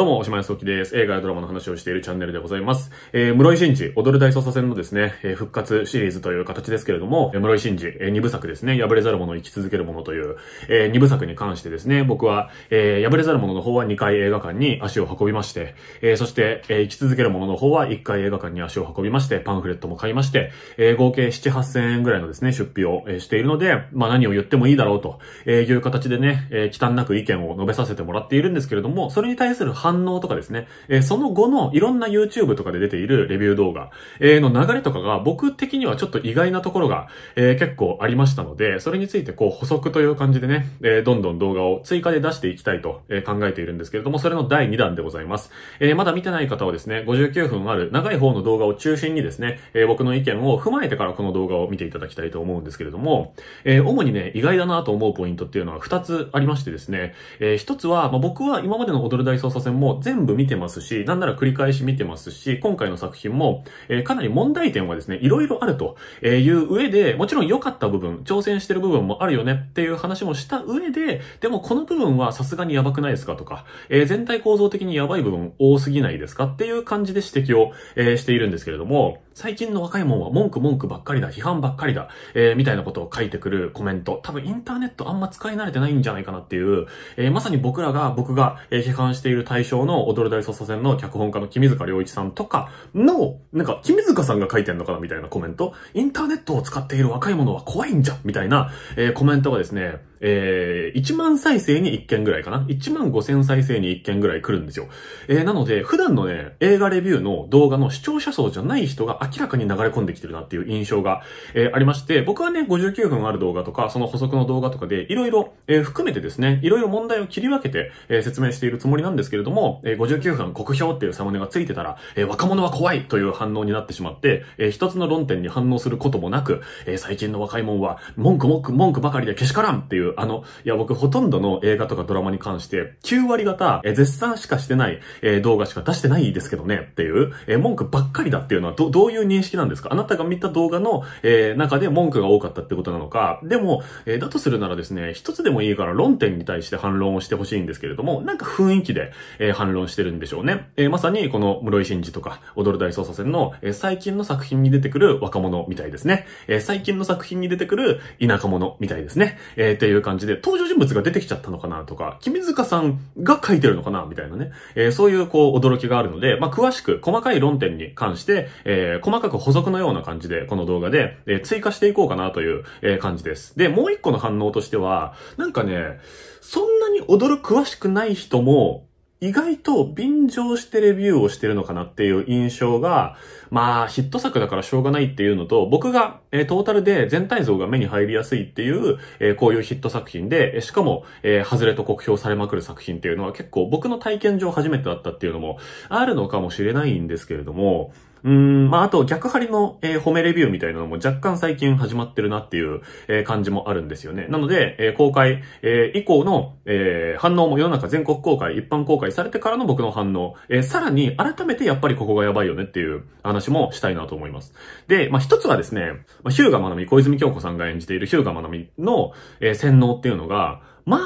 どうも、おしまいすおきです。映画やドラマの話をしているチャンネルでございます。えー、室井真二、踊る大捜査線のですね、えー、復活シリーズという形ですけれども、えー、室井真二、えー、2部作ですね、破れざる者、生き続ける者という、えー、2部作に関してですね、僕は、えー、破れざる者の方は2回映画館に足を運びまして、えー、そして、えー、生き続ける者の方は1回映画館に足を運びまして、パンフレットも買いまして、えー、合計7、8000円ぐらいのですね、出費を、えしているので、まあ何を言ってもいいだろうと、えー、いう形でね、えー、忌憚なく意見を述べさせてもらっているんですけれども、それに対する反反応とかですね、えー、その後のいろんな YouTube とかで出ているレビュー動画、えー、の流れとかが僕的にはちょっと意外なところが、えー、結構ありましたので、それについてこう補足という感じでね、えどんどん動画を追加で出していきたいと、え考えているんですけれども、それの第2弾でございます。えまだ見てない方はですね、59分ある長い方の動画を中心にですね、え僕の意見を踏まえてからこの動画を見ていただきたいと思うんですけれども、え主にね、意外だなと思うポイントっていうのは2つありましてですね、えー、1つは、まあ、僕は今までの踊る大捜査線も全部見てますし、なんなら繰り返し見てますし、今回の作品も、えー、かなり問題点はですね、いろいろあるという上で、もちろん良かった部分、挑戦してる部分もあるよねっていう話もした上で、でもこの部分はさすがにやばくないですかとか、えー、全体構造的にやばい部分多すぎないですかっていう感じで指摘を、えー、しているんですけれども、最近の若いもんは文句文句ばっかりだ、批判ばっかりだ、えー、みたいなことを書いてくるコメント。多分インターネットあんま使い慣れてないんじゃないかなっていう、えまさに僕らが、僕が、え批判している対対象の踊る大捜査線の脚本家の君塚良一さんとかの、なんか、君塚さんが書いてんのかなみたいなコメント、インターネットを使っている若い者は怖いんじゃみたいな、えー、コメントがですね、えー、1万再生に1件ぐらいかな。1万5千再生に1件ぐらい来るんですよ。えー、なので、普段のね、映画レビューの動画の視聴者層じゃない人が明らかに流れ込んできてるなっていう印象が、えー、ありまして、僕はね、59分ある動画とか、その補足の動画とかで、いろいろ、えー、含めてですね、いろいろ問題を切り分けて、えー、説明しているつもりなんですけれども、えー、59分酷評っていうサムネがついてたら、えー、若者は怖いという反応になってしまって、えー、一つの論点に反応することもなく、えー、最近の若いもんは、文句文句文句ばかりでけしからんっていうあの、いや、僕ほとんどの映画とかドラマに関して、9割方、えー、絶賛しかしてない、えー、動画しか出してないですけどね、っていう、えー、文句ばっかりだっていうのは、ど、どういう認識なんですかあなたが見た動画の、えー、中で文句が多かったってことなのか、でも、えー、だとするならですね、一つでもいいから論点に対して反論をしてほしいんですけれども、なんか雰囲気で、えー、反論してるんでしょうね。えー、まさに、この、室井真二とか、踊る大捜査線の、えー、最近の作品に出てくる若者みたいですね。えー、最近の作品に出てくる田舎者みたいですね。えー、っていういう感じで、登場人物が出てきちゃったのかなとか、君塚さんが書いてるのかなみたいなね。えー、そういうこう、驚きがあるので、まあ、詳しく、細かい論点に関して、えー、細かく補足のような感じで、この動画で、えー、追加していこうかなという、え感じです。で、もう一個の反応としては、なんかね、そんなに驚く詳しくない人も、意外と便乗してレビューをしてるのかなっていう印象が、まあヒット作だからしょうがないっていうのと、僕が、えー、トータルで全体像が目に入りやすいっていう、えー、こういうヒット作品で、しかも、えー、外れと酷評されまくる作品っていうのは結構僕の体験上初めてだったっていうのもあるのかもしれないんですけれども、うん、まあ、あと逆張りの、えー、褒めレビューみたいなのも若干最近始まってるなっていう、えー、感じもあるんですよね。なので、えー、公開、え以降の、え反応も世の中全国公開、一般公開されてからの僕の反応、えさらに改めてやっぱりここがやばいよねっていう話もしたいなと思います。で、まあ、一つはですね、まあ、ヒューガマナミ、小泉京子さんが演じているヒューガマナミの、え洗脳っていうのが、ま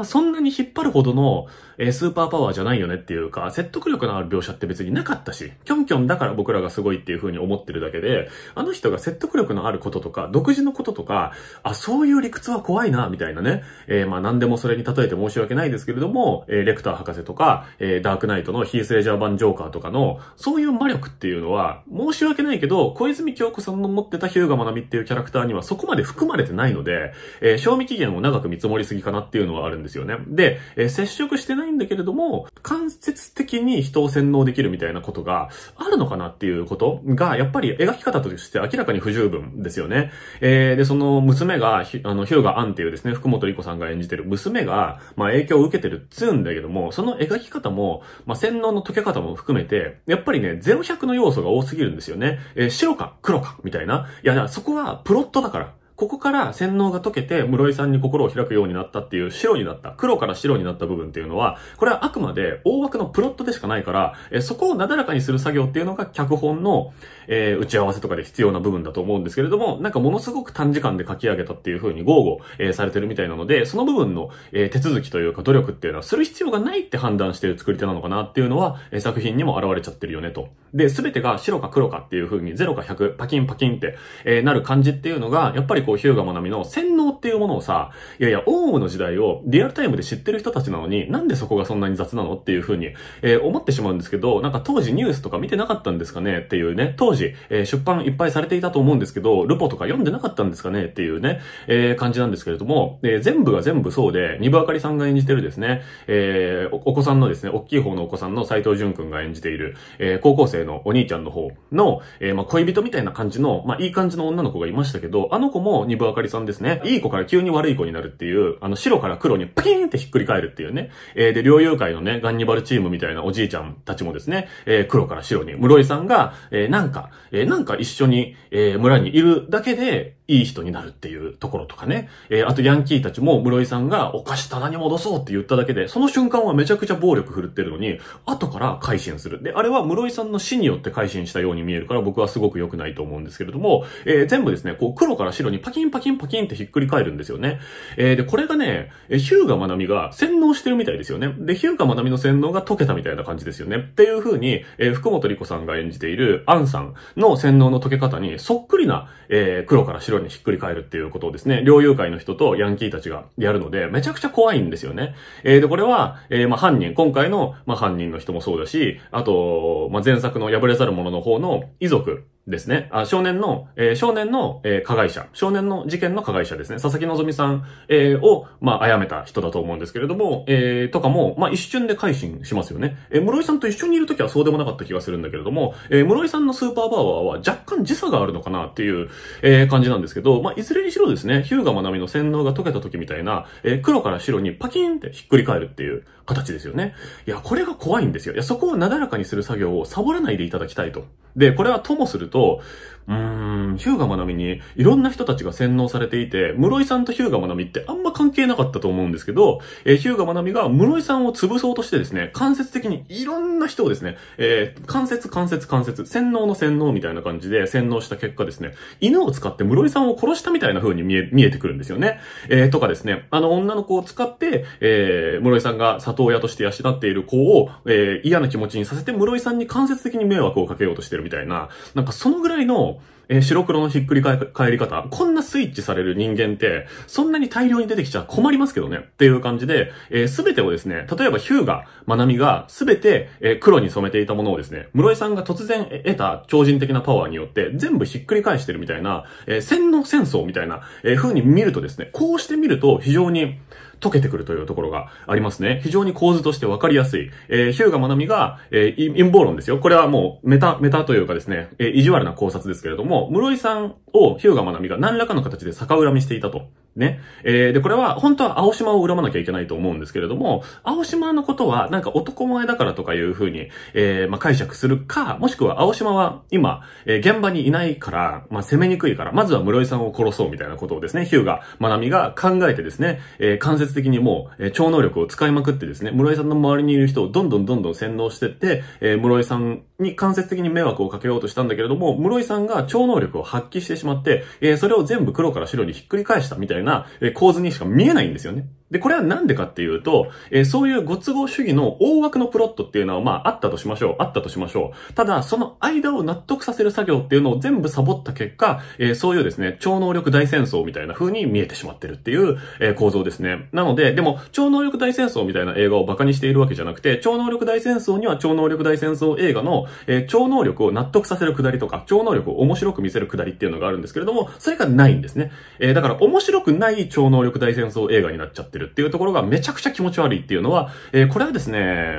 あ、そんなに引っ張るほどの、えー、スーパーパワーじゃないよねっていうか、説得力のある描写って別になかったし、キョンキョンだから僕らがすごいっていう風に思ってるだけで、あの人が説得力のあることとか、独自のこととか、あ、そういう理屈は怖いな、みたいなね。えー、まあ何でもそれに例えて申し訳ないですけれども、えー、レクター博士とか、えー、ダークナイトのヒースレジャー版ジョーカーとかの、そういう魔力っていうのは、申し訳ないけど、小泉京子さんの持ってたヒューガマナミっていうキャラクターにはそこまで含まれてないので、えー、賞味期限を長く見積もりすぎかなっていうのはあるんですよね。で、えー、接触してないないんだけれども、間接的に人を洗脳できるみたいなことがあるのかなっていうことが、やっぱり描き方として明らかに不十分ですよね。えー、で、その娘が、あの、ヒューガ・アンっていうですね、福本莉子さんが演じてる娘が、まあ、影響を受けてるっつうんだけども、その描き方も、まあ、洗脳の解け方も含めて、やっぱりね、0100の要素が多すぎるんですよね。えー、白か黒かみたいな。いや、そこはプロットだから。ここから洗脳が解けて、室井さんに心を開くようになったっていう、白になった、黒から白になった部分っていうのは、これはあくまで大枠のプロットでしかないから、えそこをなだらかにする作業っていうのが脚本の、えー、打ち合わせとかで必要な部分だと思うんですけれども、なんかものすごく短時間で書き上げたっていう風に豪語、えー、されてるみたいなので、その部分の、えー、手続きというか努力っていうのはする必要がないって判断してる作り手なのかなっていうのは、え作品にも現れちゃってるよねと。で、すべてが白か黒かっていう風に0か100、パキンパキンって、えなる感じっていうのが、やっぱりこう、ヒューガマナミの洗脳っていうものをさ、いやいや、オウムの時代をリアルタイムで知ってる人たちなのに、なんでそこがそんなに雑なのっていうふうに、えー、思ってしまうんですけど、なんか当時ニュースとか見てなかったんですかねっていうね、当時、えー、出版いっぱいされていたと思うんですけど、ルポとか読んでなかったんですかねっていうね、えー、感じなんですけれども、えー、全部が全部そうで、ニブあかりさんが演じてるですね、えーお、お子さんのですね、大きい方のお子さんの斎藤淳くんが演じている、えー、高校生のお兄ちゃんの方の、えー、まあ、恋人みたいな感じの、まあ、いい感じの女の子がいましたけど、あの子も、二ニあかりさんですね。いい子から急に悪い子になるっていう、あの、白から黒にピーンってひっくり返るっていうね。えー、で、猟友会のね、ガンニバルチームみたいなおじいちゃんたちもですね、えー、黒から白に、室井さんが、えー、なんか、えー、なんか一緒に、えー、村にいるだけで、いい人になるっていうところとかね。えー、あとヤンキーたちも室井さんがお菓子棚に戻そうって言っただけで、その瞬間はめちゃくちゃ暴力振るってるのに、後から改心する。で、あれは室井さんの死によって改心したように見えるから僕はすごく良くないと思うんですけれども、えー、全部ですね、こう黒から白にパキンパキンパキンってひっくり返るんですよね。えー、で、これがね、ヒューガマナミが洗脳してるみたいですよね。で、ヒューガマナミの洗脳が解けたみたいな感じですよね。っていう風に、えー、福本莉子さんが演じているアンさんの洗脳の解け方にそっくりな、えー、黒から白にひっくり返るっていうことをですね、猟友会の人とヤンキーたちがやるので、めちゃくちゃ怖いんですよね。えー、で、これは、えー、まあ、犯人、今回の、まあ、犯人の人もそうだし、あと、まあ、前作の破れざる者の方の遺族ですね。あ少年の、えー、少年の、えー、加害者、少年の事件の加害者ですね。佐々木希さん、えー、を、まあ、殺めた人だと思うんですけれども、えー、とかも、まあ、一瞬で改心しますよね。えー、室井さんと一緒にいるときはそうでもなかった気がするんだけれども、えー、室井さんのスーパーパワーは若干時差があるのかなっていう、えー、感じなんですけど、まあ、いずれにしろですね、ヒューガ・マナミの洗脳が解けたときみたいな、えー、黒から白にパキンってひっくり返るっていう、形ですよね。いや、これが怖いんですよ。いや、そこをなだらかにする作業をサボらないでいただきたいと。で、これはともすると、うーん、ヒューガマナミにいろんな人たちが洗脳されていて、室井さんとヒューガマナミってあんま関係なかったと思うんですけど、えー、ヒューガマナミが室井さんを潰そうとしてですね、間接的にいろんな人をですね、えー、間接間接間接、洗脳の洗脳みたいな感じで洗脳した結果ですね、犬を使って室井さんを殺したみたいな風に見え、見えてくるんですよね。えー、とかですね、あの女の子を使って、えー、室井さんが里親として養っている子を、えー、嫌な気持ちにさせて室井さんに間接的に迷惑をかけようとしてるみたいな、なんかそのぐらいのえー、白黒のひっくり返り方、こんなスイッチされる人間って、そんなに大量に出てきちゃ困りますけどね、っていう感じで、えす、ー、べてをですね、例えばヒューが、まなみが、すべて、えー、黒に染めていたものをですね、室井さんが突然得た超人的なパワーによって、全部ひっくり返してるみたいな、え洗脳戦争みたいな、え風に見るとですね、こうして見ると非常に、溶けてくるというところがありますね。非常に構図としてわかりやすい。えー、ヒューガ・マナミが、えー、陰謀論ですよ。これはもう、メタ、メタというかですね、えー、意地悪な考察ですけれども、室井さんをヒューガ・マナミが何らかの形で逆恨みしていたと。ね。えー、で、これは、本当は青島を恨まなきゃいけないと思うんですけれども、青島のことは、なんか男前だからとかいうふうに、えー、まあ、解釈するか、もしくは青島は今、えー、現場にいないから、まあ、攻めにくいから、まずは室井さんを殺そうみたいなことをですね、ヒューが、まなみが考えてですね、えー、間接的にもう、えー、超能力を使いまくってですね、室井さんの周りにいる人をどんどんどんどん洗脳してって、えー、室井さんに間接的に迷惑をかけようとしたんだけれども、室井さんが超能力を発揮してしまって、えー、それを全部黒から白にひっくり返したみたいなな構図にしか見えないんですよね。で、これはなんでかっていうと、えー、そういうご都合主義の大枠のプロットっていうのは、まあ、あったとしましょう。あったとしましょう。ただ、その間を納得させる作業っていうのを全部サボった結果、えー、そういうですね、超能力大戦争みたいな風に見えてしまってるっていう、えー、構造ですね。なので、でも、超能力大戦争みたいな映画を馬鹿にしているわけじゃなくて、超能力大戦争には超能力大戦争映画の、え超能力を納得させるくだりとか、超能力を面白く見せるくだりっていうのがあるんですけれども、それがないんですね。えだから、面白くない超能力大戦争映画になっちゃってってるっていうところがめちゃくちゃ気持ち悪いっていうのは、えー、これはですね、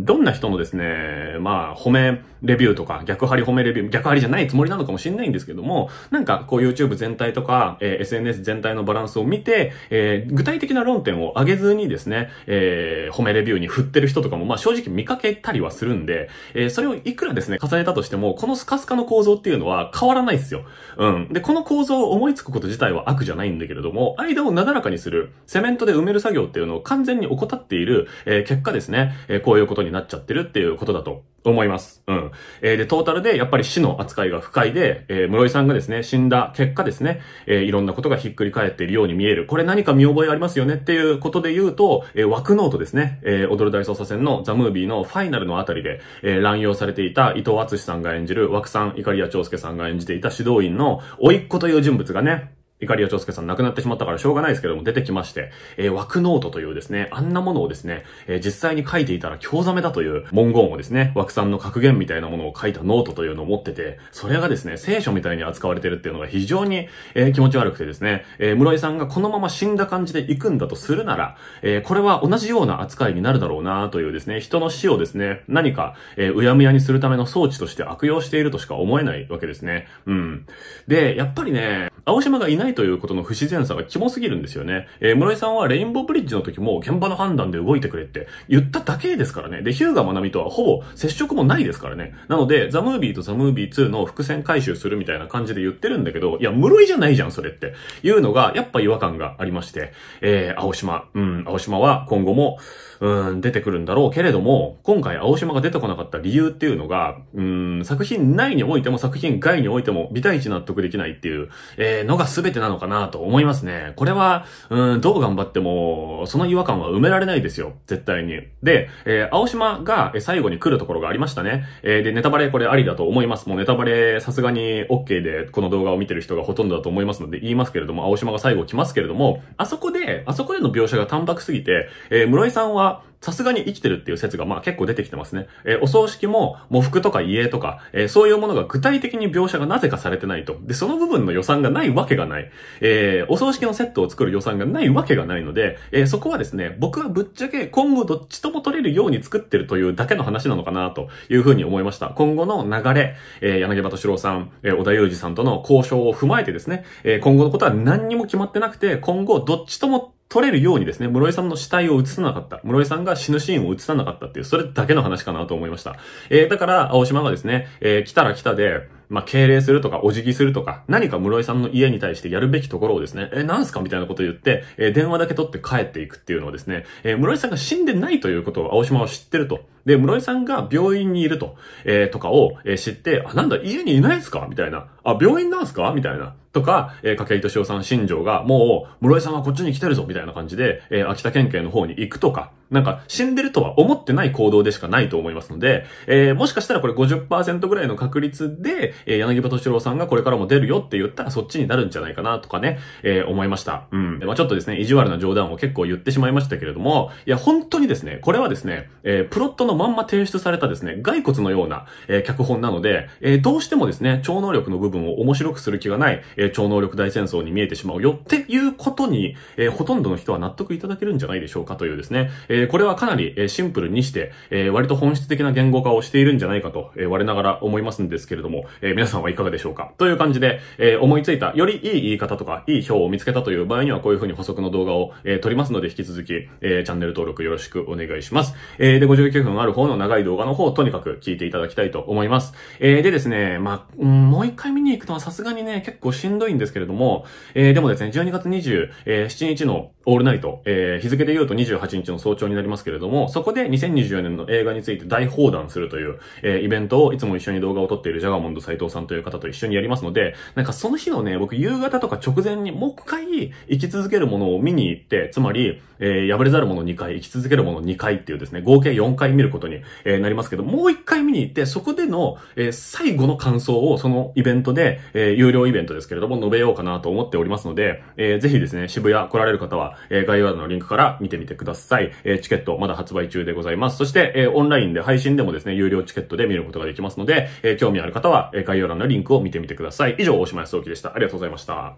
どんな人のですね、まあ、褒めレビューとか、逆張り褒めレビュー、逆張りじゃないつもりなのかもしれないんですけども、なんか、こう YouTube 全体とか、えー、SNS 全体のバランスを見て、えー、具体的な論点を上げずにですね、えー、褒めレビューに振ってる人とかも、まあ正直見かけたりはするんで、えー、それをいくらですね、重ねたとしても、このスカスカの構造っていうのは変わらないですよ。うん。で、この構造を思いつくこと自体は悪じゃないんだけれども、間をなだらかにする、セメントトで埋める作業っていうのを完全に怠っている、えー、結果ですね、えー、こういうことになっちゃってるっていうことだと思います。うん。えー、で、トータルでやっぱり死の扱いが不快で、えー、室井さんがですね、死んだ結果ですね、えー、いろんなことがひっくり返っているように見える。これ何か見覚えありますよねっていうことで言うと、えー、枠ノートですね、えー、踊る大捜査線のザ・ムービーのファイナルのあたりで、えー、乱用されていた伊藤厚さんが演じる枠さん、怒りや長介さんが演じていた指導員の甥っ子という人物がね、イカリア長介さん亡くなってしまったからしょうがないですけども出てきまして、えー、枠ノートというですね、あんなものをですね、えー、実際に書いていたら興ざめだという文言をですね、枠さんの格言みたいなものを書いたノートというのを持ってて、それがですね、聖書みたいに扱われてるっていうのが非常に、えー、気持ち悪くてですね、えー、室井さんがこのまま死んだ感じで行くんだとするなら、えー、これは同じような扱いになるだろうなというですね、人の死をですね、何か、えー、うやむやにするための装置として悪用しているとしか思えないわけですね。うん。で、やっぱりね、青島がいないということの不自然さがキモすぎるんですよね。えー、室井さんはレインボーブリッジの時も現場の判断で動いてくれって言っただけですからね。で、ヒューガマナミとはほぼ接触もないですからね。なので、ザ・ムービーとザ・ムービー2の伏線回収するみたいな感じで言ってるんだけど、いや、室井じゃないじゃん、それって。いうのが、やっぱ違和感がありまして、えー、青島、うん、青島は今後も、うん、出てくるんだろうけれども、今回青島が出てこなかった理由っていうのが、うん、作品内においても作品外においても、微対値納得できないっていう、えーえのが全てなのかなと思いますね。これは、うん、どう頑張っても、その違和感は埋められないですよ。絶対に。で、えー、青島が最後に来るところがありましたね。えー、で、ネタバレこれありだと思います。もうネタバレさすがに OK で、この動画を見てる人がほとんどだと思いますので言いますけれども、青島が最後来ますけれども、あそこで、あそこでの描写が淡白すぎて、えー、室井さんは、さすがに生きてるっていう説がまあ結構出てきてますね。えー、お葬式も模服とか家とか、えー、そういうものが具体的に描写がなぜかされてないと。で、その部分の予算がないわけがない。えー、お葬式のセットを作る予算がないわけがないので、えそこはですね、僕はぶっちゃけ今後どっちとも取れるように作ってるというだけの話なのかなというふうに思いました。今後の流れ、え柳葉敏郎さん、え小田裕二さんとの交渉を踏まえてですね、え今後のことは何にも決まってなくて、今後どっちとも取れるようにですね、室井さんの死体を映さなかった。室井さんが死ぬシーンを映さなかったっていう、それだけの話かなと思いました。えー、だから、青島がですね、えー、来たら来たで、まあ、敬礼するとか、お辞儀するとか、何か室井さんの家に対してやるべきところをですね、えー、なんすかみたいなことを言って、えー、電話だけ取って帰っていくっていうのはですね、えー、室井さんが死んでないということを青島は知ってると。で、室井さんが病院にいると、えー、とかを、え知って、あ、なんだ、家にいないですかみたいな。あ、病院なんすかみたいな。とか、えー、としおさん新庄が、もう、室井さんはこっちに来てるぞみたいな感じで、えー、秋田県警の方に行くとか、なんか、死んでるとは思ってない行動でしかないと思いますので、えー、もしかしたらこれ50%ぐらいの確率で、えー、柳葉敏郎さんがこれからも出るよって言ったらそっちになるんじゃないかなとかね、えー、思いました。うん。まあちょっとですね、意地悪な冗談を結構言ってしまいましたけれども、いや、本当にですね、これはですね、えー、プロットのまんま提出されたですね、骸骨のような、えー、脚本なので、えー、どうしてもですね、超能力の部分分を面白くする気がない、えー、超能力大戦争に見えてしまうよっていうことに、えー、ほとんどの人は納得いただけるんじゃないでしょうかというですね、えー、これはかなり、えー、シンプルにして、えー、割と本質的な言語化をしているんじゃないかと、えー、我ながら思いますんですけれども、えー、皆さんはいかがでしょうかという感じで、えー、思いついた、よりいい言い方とか、いい表を見つけたという場合には、こういう風に補足の動画を、えー、撮りますので、引き続き、えー、チャンネル登録よろしくお願いします。えー、で、59分ある方の長い動画の方、をとにかく聞いていただきたいと思います。えー、でですね、まあ、もう一回見に行くのさすがにね、結構しんどいんですけれども、えー、でもですね、12月27日のオールナイト、えー、日付で言うと28日の早朝になりますけれども、そこで2024年の映画について大放談するという、えー、イベントをいつも一緒に動画を撮っているジャガモンド斎藤さんという方と一緒にやりますので、なんかその日のね、僕夕方とか直前にもう一回生き続けるものを見に行って、つまり、えー、破れざるもの2回、生き続けるもの2回っていうですね、合計4回見ることに、えー、なりますけど、もう一回見に行って、そこでの、えー、最後の感想をそのイベントで、えー、有料イベントですけれども、述べようかなと思っておりますので、えー、ぜひですね、渋谷来られる方は、えー、概要欄のリンクから見てみてください。えー、チケットまだ発売中でございます。そして、えー、オンラインで配信でもですね、有料チケットで見ることができますので、えー、興味ある方は、えー、概要欄のリンクを見てみてください。以上、大島康之でした。ありがとうございました。